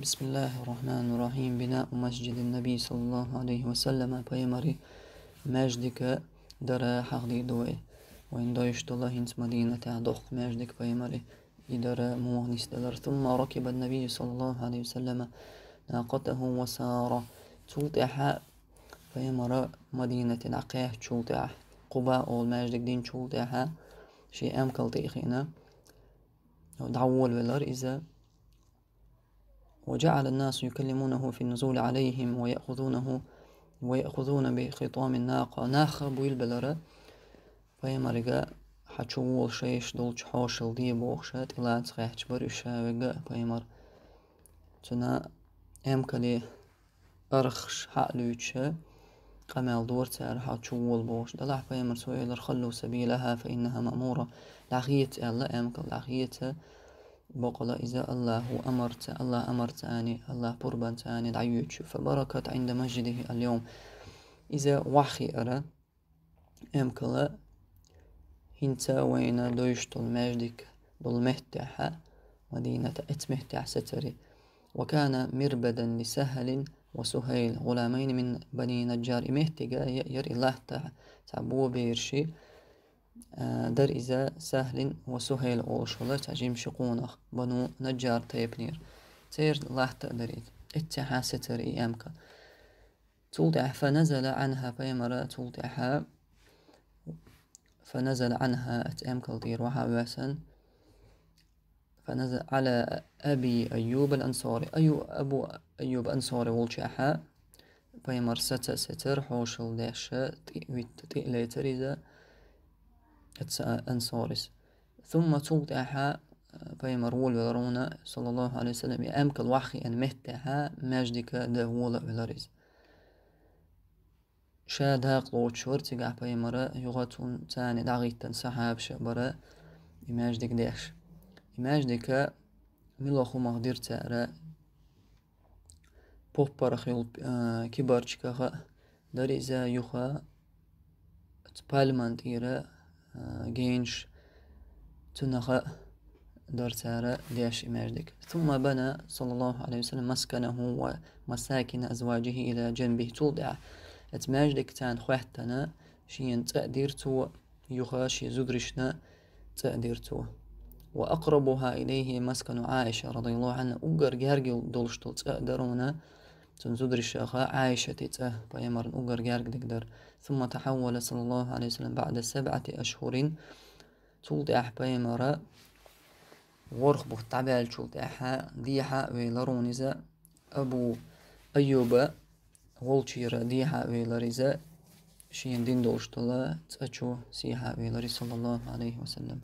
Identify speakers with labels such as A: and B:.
A: بسم الله الرحمن الرحيم بناء مسجد النبي صلى الله عليه وسلم بيمري مجدك درا حقدي دوي وين دايشت الله إنس مدينة دخ مجدك بيمري إدرا موهنس دلر ثم ركب النبي صلى الله عليه وسلم ناقته وسار تلتح فيمر مدينة عقيه تلتح قباء المجدك دين تلتح شيء أم تيخينا دعوال ولر إذا وجعل الناس يكلمونه في النزول عليهم ويأخذونه ويأخذون بخطام الناقة ناخة بويل بلرة فيمرق حشوول شيش دولش حوشل دي بوخشت تلات تسخيحش برشا وقا فيمر تنا أمكلي أرخش حقلوتشا قمال دور تار حشوول بوش دلع فيمر سويلر خلو سبيلها فإنها مأمورة لعغيت الله أمكل لعغيتها بقول إذا الله أمرت الله أمرت أني الله أني دعيوش فبركت عند مجده اليوم إذا وحي أرى أمكلا هنتا وين دويش طول مجدك دول مهتاحة مدينة اتمهتاح ستري وكان مربدا لسهل وسهيل غلامين من بني نجار مهتقا ير الله تعبو بيرشي در ازا سهل و وسهيل oluşulur. Çajim şiqunaq. Bunu najjar tayepnir. Tayir lahta darit. اتها ستر إيامك تولدح فنزل عنها بيمرة تولدحا فنزل عنها أتأمك الدير وحواسا فنزل على أبي أيوب الأنصاري أيو أبو أيوب أنصاري ولشاحا بيمر ستا ستر حوشل حوش الداشة تقلي تريزة أنصارس ثم توضعها بين مرول ولرونا صلى الله عليه وسلم أمك الوحي أن مهتها مجدك دهول شاد هاق لوت شورتي قاع بيمرا يغطون تاني داغيتن سحاب شبرا يماجدك داش يماجدك ملوخو مغدير تارا بوبارا خيول كبارشكا داريزا يوخا تبالمان تيرا جينش تنغ دورتار ليش إماردك ثم بنى صلى الله عليه وسلم مسكنه ومساكن أزواجه إلى جنبه تولدع أتماجدك تان خوحتنا شين تأديرتو يخاش زدرشنا تأديرتو وأقربها إليه مسكن عائشة رضي الله عنها أقر جارجل دولشتو تأدرونا تنزدر الشيخة عائشة تيتا أه، بايمر أقر جارك دكدر ثم تحول صلى الله عليه وسلم بعد سبعة أشهر تولدح بايمر غرخ بختبال تولدحا ديحا ويلرونزا أبو أيوب غولشير ديحا ويلرزا شين دين دوشتلا تأتشو سيحا ويلري صلى الله عليه وسلم